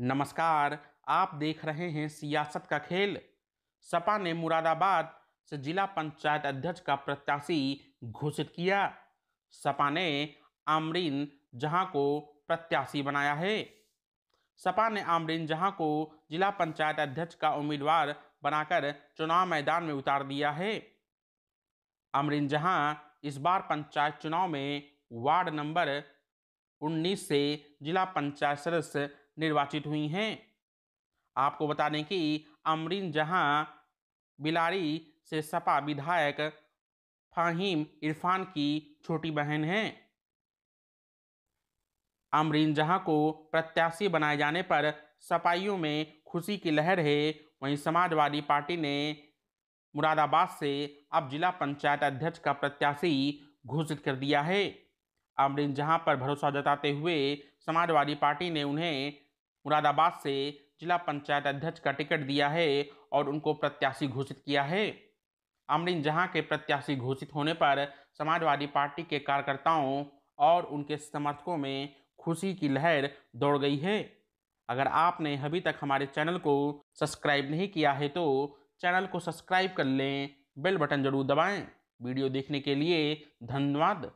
नमस्कार आप देख रहे हैं सियासत का खेल सपा ने मुरादाबाद से जिला पंचायत अध्यक्ष का प्रत्याशी घोषित किया सपा ने आमरीन जहां को प्रत्याशी बनाया है सपा ने आमरीन जहां को जिला पंचायत अध्यक्ष का उम्मीदवार बनाकर चुनाव मैदान में उतार दिया है आमरीन जहां इस बार पंचायत चुनाव में वार्ड नंबर 19 से जिला पंचायत सदस्य निर्वाचित हुई हैं आपको बता दें कि अमरीन जहां बिलारी से सपा विधायक फाहिम इरफान की छोटी बहन हैं अमरीन जहां को प्रत्याशी बनाए जाने पर सपाइयों में खुशी की लहर है वहीं समाजवादी पार्टी ने मुरादाबाद से अब जिला पंचायत अध्यक्ष का प्रत्याशी घोषित कर दिया है अमरीन जहां पर भरोसा जताते हुए समाजवादी पार्टी ने उन्हें मुरादाबाद से जिला पंचायत अध्यक्ष का टिकट दिया है और उनको प्रत्याशी घोषित किया है अमरीन जहां के प्रत्याशी घोषित होने पर समाजवादी पार्टी के कार्यकर्ताओं और उनके समर्थकों में खुशी की लहर दौड़ गई है अगर आपने अभी तक हमारे चैनल को सब्सक्राइब नहीं किया है तो चैनल को सब्सक्राइब कर लें बेल बटन जरूर दबाएं वीडियो देखने के लिए धन्यवाद